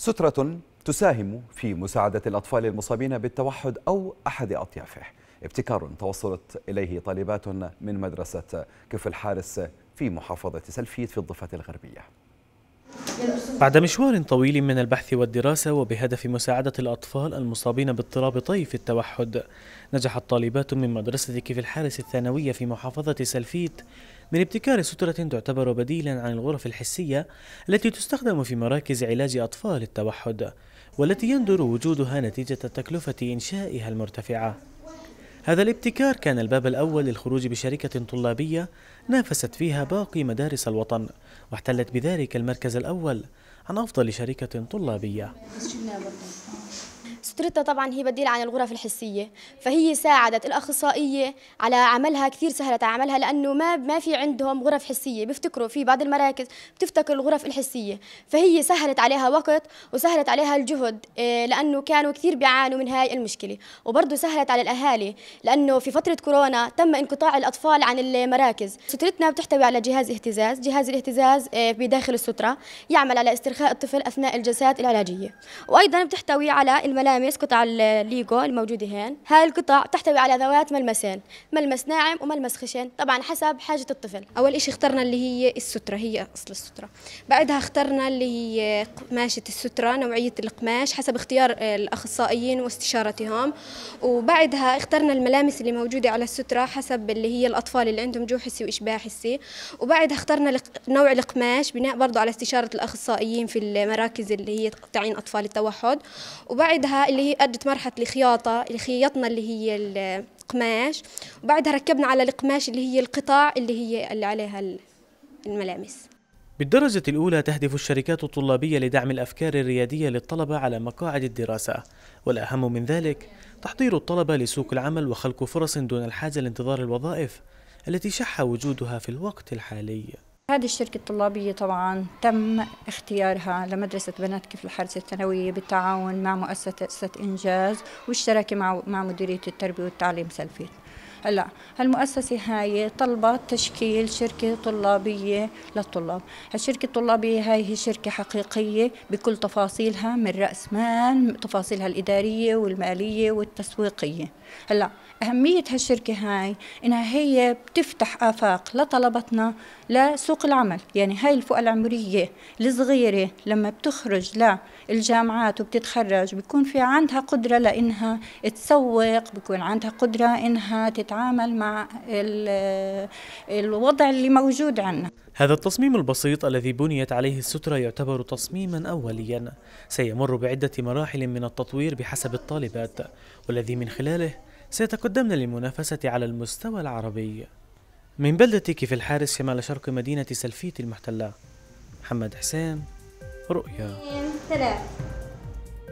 سترة تساهم في مساعدة الأطفال المصابين بالتوحد أو أحد أطيافه ابتكار توصلت إليه طالبات من مدرسة كف الحارس في محافظة سلفيت في الضفة الغربية بعد مشوار طويل من البحث والدراسة وبهدف مساعدة الأطفال المصابين باضطراب طيف التوحد نجحت طالبات من مدرسة كيف الحارس الثانوية في محافظة سلفيت من ابتكار سترة تعتبر بديلا عن الغرف الحسية التي تستخدم في مراكز علاج أطفال التوحد والتي يندر وجودها نتيجة تكلفة إنشائها المرتفعة هذا الابتكار كان الباب الأول للخروج بشركة طلابية نافست فيها باقي مدارس الوطن واحتلت بذلك المركز الأول عن أفضل شركة طلابية دكتورتنا طبعا هي بديل عن الغرف الحسيه فهي ساعدت الاخصائيه على عملها كثير سهلت على عملها لانه ما ما في عندهم غرف حسيه بيفتكروا في بعض المراكز بتفتكر الغرف الحسيه فهي سهلت عليها وقت وسهلت عليها الجهد آه، لانه كانوا كثير بيعانوا من هاي المشكله وبرضه سهلت على الاهالي لانه في فتره كورونا تم انقطاع الاطفال عن المراكز سترتنا بتحتوي على جهاز اهتزاز جهاز الاهتزاز آه، بداخل الستره يعمل على استرخاء الطفل اثناء الجلسات العلاجيه وايضا بتحتوي على الملامس تقيس قطع الليجو الموجودة هين هاي القطع تحتوي على أدوات ملمسين ملمس ناعم وملمس خشن طبعا حسب حاجة الطفل أول إشي اخترنا اللي هي السترة هي أصل السترة بعدها اخترنا اللي هي قماشة السترة نوعية القماش حسب اختيار الأخصائيين واستشارتهم وبعدها اخترنا الملامس اللي موجودة على السترة حسب اللي هي الأطفال اللي عندهم جو حسي وإشباع حسي وبعدها اخترنا نوع القماش بناء برضه على استشارة الأخصائيين في المراكز اللي هي تعيين أطفال التوحد وبعدها اللي هي أدت مرحلة الخياطة اللي خيطنا اللي هي القماش وبعدها ركبنا على القماش اللي هي القطاع اللي هي اللي عليها الملامس بالدرجة الأولى تهدف الشركات الطلابية لدعم الأفكار الريادية للطلبة على مقاعد الدراسة والأهم من ذلك تحضير الطلبة لسوق العمل وخلق فرص دون الحاجة لانتظار الوظائف التي شح وجودها في الوقت الحالي هذه الشركة الطلابية طبعا تم اختيارها لمدرسة بنات كيف الحرس الثانوية بالتعاون مع مؤسسة إنجاز والشراكة مع مع مديرية التربية والتعليم سلفيت هلا هالمؤسسه هاي طلبت تشكيل شركه طلابيه للطلاب هالشركه الطلابيه هاي هي شركه حقيقيه بكل تفاصيلها من راس مال تفاصيلها الاداريه والماليه والتسويقيه هلا اهميه هالشركه هاي انها هي بتفتح افاق لطلبتنا لسوق العمل يعني هاي الفئه العمريه الصغيره لما بتخرج للجامعات وبتتخرج بيكون في عندها قدره لانها تسوق بيكون عندها قدره انها تت نتعامل مع الوضع اللي موجود عندنا هذا التصميم البسيط الذي بنيت عليه السترة يعتبر تصميما أوليا سيمر بعدة مراحل من التطوير بحسب الطالبات والذي من خلاله سيتقدمن للمنافسة على المستوى العربي من بلدة كيف الحارس شمال شرق مدينة سلفيت المحتلة محمد حسين رؤيا ثلاث